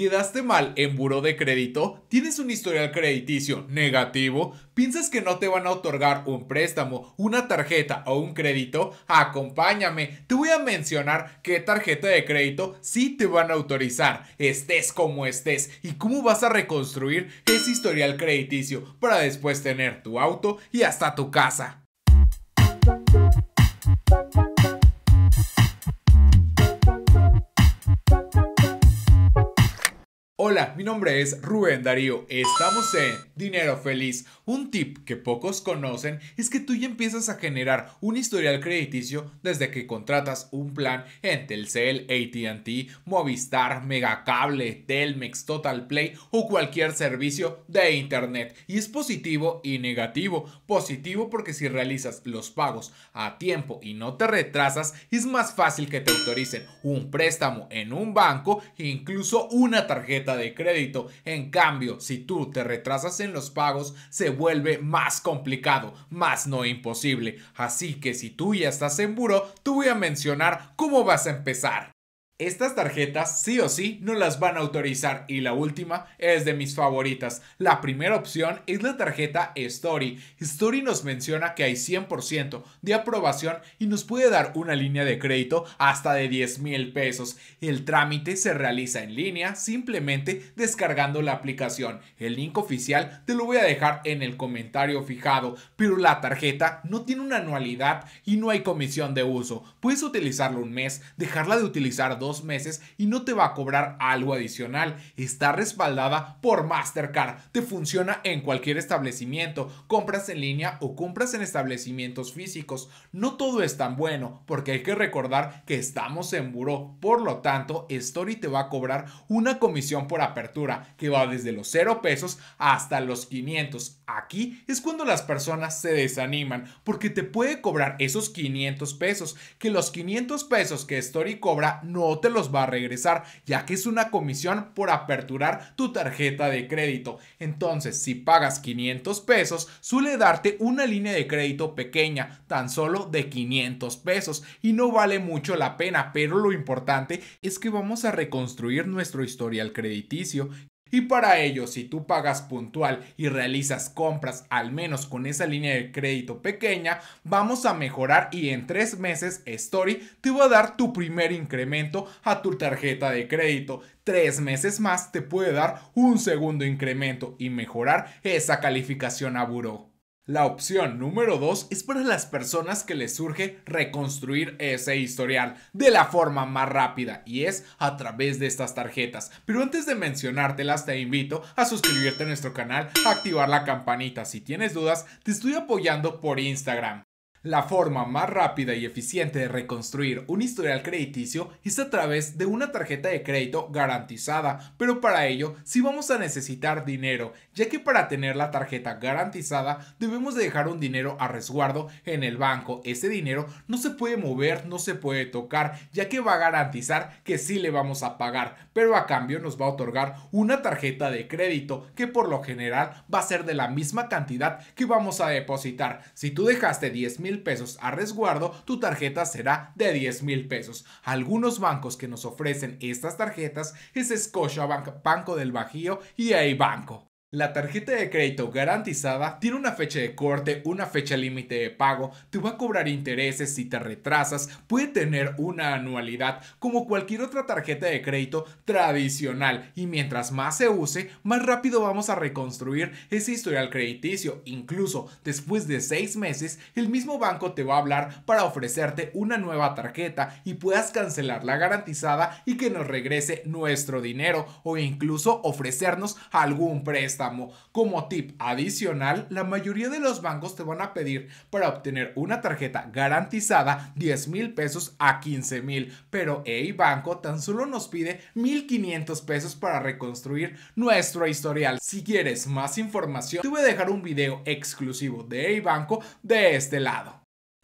quedaste mal en buró de crédito, tienes un historial crediticio negativo, piensas que no te van a otorgar un préstamo, una tarjeta o un crédito, acompáñame, te voy a mencionar qué tarjeta de crédito sí te van a autorizar, estés como estés y cómo vas a reconstruir ese historial crediticio para después tener tu auto y hasta tu casa. Hola, mi nombre es Rubén Darío. Estamos en Dinero Feliz. Un tip que pocos conocen es que tú ya empiezas a generar un historial crediticio desde que contratas un plan en Telcel, ATT, Movistar, Megacable, Telmex, Total Play o cualquier servicio de Internet. Y es positivo y negativo. Positivo porque si realizas los pagos a tiempo y no te retrasas, es más fácil que te autoricen un préstamo en un banco e incluso una tarjeta de crédito. En cambio, si tú te retrasas en los pagos, se vuelve más complicado, más no imposible. Así que si tú ya estás en buro, te voy a mencionar cómo vas a empezar. Estas tarjetas sí o sí no las van a autorizar y la última es de mis favoritas. La primera opción es la tarjeta Story. Story nos menciona que hay 100% de aprobación y nos puede dar una línea de crédito hasta de 10 mil pesos. El trámite se realiza en línea simplemente descargando la aplicación. El link oficial te lo voy a dejar en el comentario fijado, pero la tarjeta no tiene una anualidad y no hay comisión de uso. Puedes utilizarlo un mes, dejarla de utilizar dos meses y no te va a cobrar algo adicional. Está respaldada por Mastercard. Te funciona en cualquier establecimiento, compras en línea o compras en establecimientos físicos. No todo es tan bueno porque hay que recordar que estamos en buró. Por lo tanto, Story te va a cobrar una comisión por apertura que va desde los 0 pesos hasta los 500. Aquí es cuando las personas se desaniman porque te puede cobrar esos 500 pesos que los 500 pesos que Story cobra no te los va a regresar, ya que es una comisión por aperturar tu tarjeta de crédito. Entonces, si pagas 500 pesos, suele darte una línea de crédito pequeña, tan solo de 500 pesos, y no vale mucho la pena, pero lo importante es que vamos a reconstruir nuestro historial crediticio y para ello, si tú pagas puntual y realizas compras al menos con esa línea de crédito pequeña, vamos a mejorar y en tres meses Story te va a dar tu primer incremento a tu tarjeta de crédito. Tres meses más te puede dar un segundo incremento y mejorar esa calificación a buró. La opción número 2 es para las personas que les surge reconstruir ese historial de la forma más rápida y es a través de estas tarjetas. Pero antes de mencionártelas te invito a suscribirte a nuestro canal, a activar la campanita. Si tienes dudas, te estoy apoyando por Instagram. La forma más rápida y eficiente de reconstruir un historial crediticio es a través de una tarjeta de crédito garantizada, pero para ello sí vamos a necesitar dinero, ya que para tener la tarjeta garantizada debemos dejar un dinero a resguardo en el banco. Ese dinero no se puede mover, no se puede tocar, ya que va a garantizar que sí le vamos a pagar, pero a cambio nos va a otorgar una tarjeta de crédito que por lo general va a ser de la misma cantidad que vamos a depositar. Si tú dejaste 10 pesos a resguardo, tu tarjeta será de 10 mil pesos. Algunos bancos que nos ofrecen estas tarjetas es Scotiabank, Banco del Bajío y A Banco. La tarjeta de crédito garantizada tiene una fecha de corte, una fecha límite de pago, te va a cobrar intereses si te retrasas, puede tener una anualidad como cualquier otra tarjeta de crédito tradicional y mientras más se use, más rápido vamos a reconstruir ese historial crediticio. Incluso después de seis meses, el mismo banco te va a hablar para ofrecerte una nueva tarjeta y puedas cancelar la garantizada y que nos regrese nuestro dinero o incluso ofrecernos algún préstamo como tip adicional, la mayoría de los bancos te van a pedir para obtener una tarjeta garantizada 10 mil pesos a 15 mil, pero Eibanco Banco tan solo nos pide 1.500 pesos para reconstruir nuestro historial. Si quieres más información, te voy a dejar un video exclusivo de Eibanco Banco de este lado.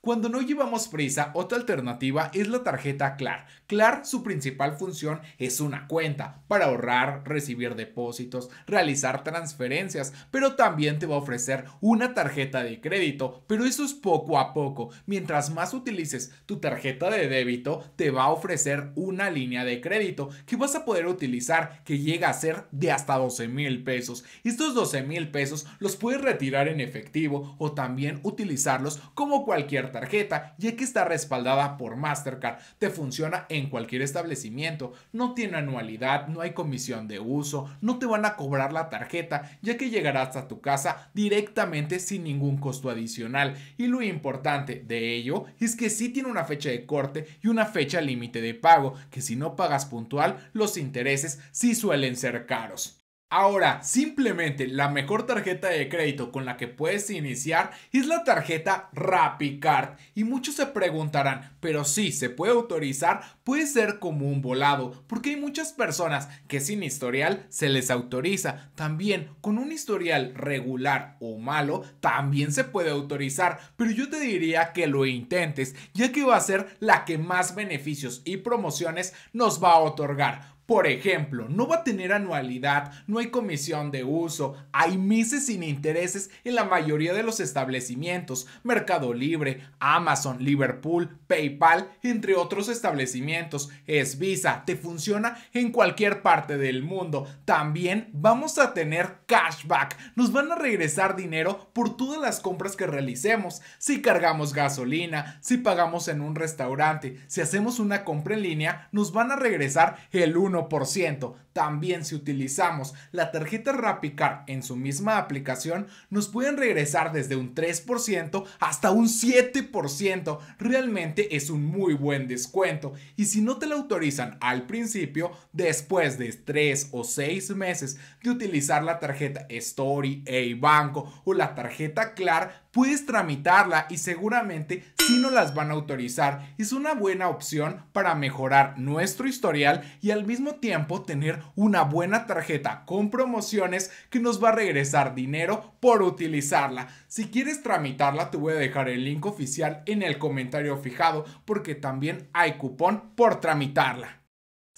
Cuando no llevamos prisa, otra alternativa es la tarjeta CLAR. CLAR, su principal función es una cuenta para ahorrar, recibir depósitos, realizar transferencias, pero también te va a ofrecer una tarjeta de crédito, pero eso es poco a poco. Mientras más utilices tu tarjeta de débito, te va a ofrecer una línea de crédito que vas a poder utilizar que llega a ser de hasta 12 mil pesos. Estos 12 mil pesos los puedes retirar en efectivo o también utilizarlos como cualquier tarjeta tarjeta, ya que está respaldada por Mastercard, te funciona en cualquier establecimiento, no tiene anualidad, no hay comisión de uso, no te van a cobrar la tarjeta, ya que llegarás a tu casa directamente sin ningún costo adicional. Y lo importante de ello es que sí tiene una fecha de corte y una fecha límite de pago, que si no pagas puntual, los intereses sí suelen ser caros. Ahora, simplemente la mejor tarjeta de crédito con la que puedes iniciar es la tarjeta RapiCard. Y muchos se preguntarán, pero si se puede autorizar, puede ser como un volado, porque hay muchas personas que sin historial se les autoriza. También con un historial regular o malo, también se puede autorizar, pero yo te diría que lo intentes, ya que va a ser la que más beneficios y promociones nos va a otorgar por ejemplo, no va a tener anualidad, no hay comisión de uso, hay meses sin intereses en la mayoría de los establecimientos, Mercado Libre, Amazon, Liverpool, PayPal, entre otros establecimientos. Es Visa, te funciona en cualquier parte del mundo. También vamos a tener cashback, nos van a regresar dinero por todas las compras que realicemos. Si cargamos gasolina, si pagamos en un restaurante, si hacemos una compra en línea, nos van a regresar el 1 ciento También si utilizamos la tarjeta RappiCard en su misma aplicación, nos pueden regresar desde un 3% hasta un 7%. Realmente es un muy buen descuento. Y si no te la autorizan al principio, después de 3 o 6 meses de utilizar la tarjeta Story, A Banco o la tarjeta Clar, puedes tramitarla y seguramente si no las van a autorizar. Es una buena opción para mejorar nuestro historial y al mismo tiempo tener una buena tarjeta con promociones que nos va a regresar dinero por utilizarla. Si quieres tramitarla te voy a dejar el link oficial en el comentario fijado porque también hay cupón por tramitarla.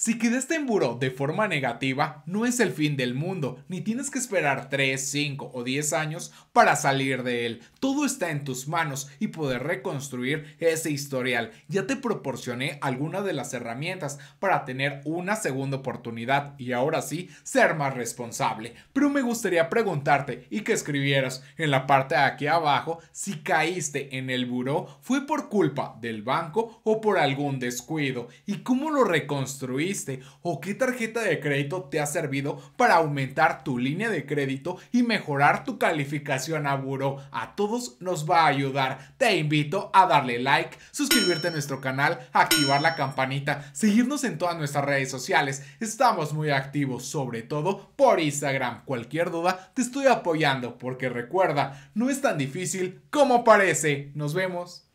Si quedaste en buró de forma negativa, no es el fin del mundo, ni tienes que esperar 3, 5 o 10 años para salir de él. Todo está en tus manos y poder reconstruir ese historial. Ya te proporcioné algunas de las herramientas para tener una segunda oportunidad y ahora sí ser más responsable. Pero me gustaría preguntarte y que escribieras en la parte de aquí abajo si caíste en el buró fue por culpa del banco o por algún descuido y cómo lo reconstruí o qué tarjeta de crédito te ha servido para aumentar tu línea de crédito y mejorar tu calificación a buro. A todos nos va a ayudar. Te invito a darle like, suscribirte a nuestro canal, activar la campanita, seguirnos en todas nuestras redes sociales. Estamos muy activos, sobre todo por Instagram. Cualquier duda te estoy apoyando porque recuerda, no es tan difícil como parece. Nos vemos.